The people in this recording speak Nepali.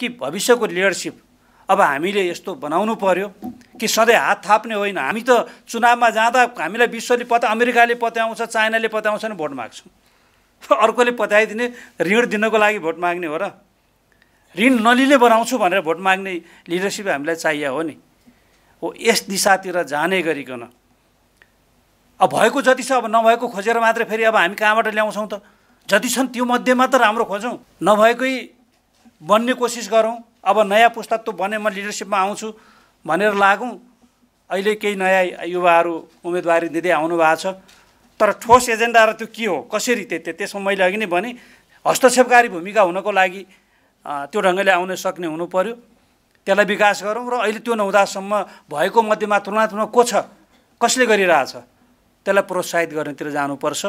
कि भविष्यको लिडरसिप अब हामीले यस्तो बनाउनु पर्यो कि सधैँ हात थाप्ने होइन हामी त चुनावमा जाँदा हामीलाई विश्वले पत्या अमेरिकाले पत्याउँछ चाइनाले पत्याउँछ नि भोट माग्छौँ अर्कोले पत्याइदिने ऋण दिनको लागि भोट माग्ने हो र ऋण नलिने बनाउँछु भनेर भोट माग्ने लिडरसिप हामीलाई चाहियो हो नि हो यस दिशातिर जाने गरिकन अब भएको जति छ अब नभएको खोजेर मात्रै फेरि अब हामी कहाँबाट ल्याउँछौँ त जति छन् त्यो मध्येमा त राम्रो खोजौँ नभएकै बन्ने कोसिस गरौँ अब नयाँ पुस्ता त बने म लिडरसिपमा आउँछु भनेर लागौँ अहिले केही नयाँ युवाहरू उम्मेदवारी दिँदै आउनु भएको छ तर ठोस एजेन्डा र त्यो के हो कसरी त्यो त्यसमा मैले अघि नै भने हस्तक्षेपकारी भूमिका हुनको लागि त्यो ढङ्गले आउन सक्ने हुनु पऱ्यो त्यसलाई विकास गरौँ र अहिले त्यो नहुँदासम्म भएको मध्येमा तुलनात्मक को छ कसले गरिरहेछ त्यसलाई प्रोत्साहित गर्नेतिर जानुपर्छ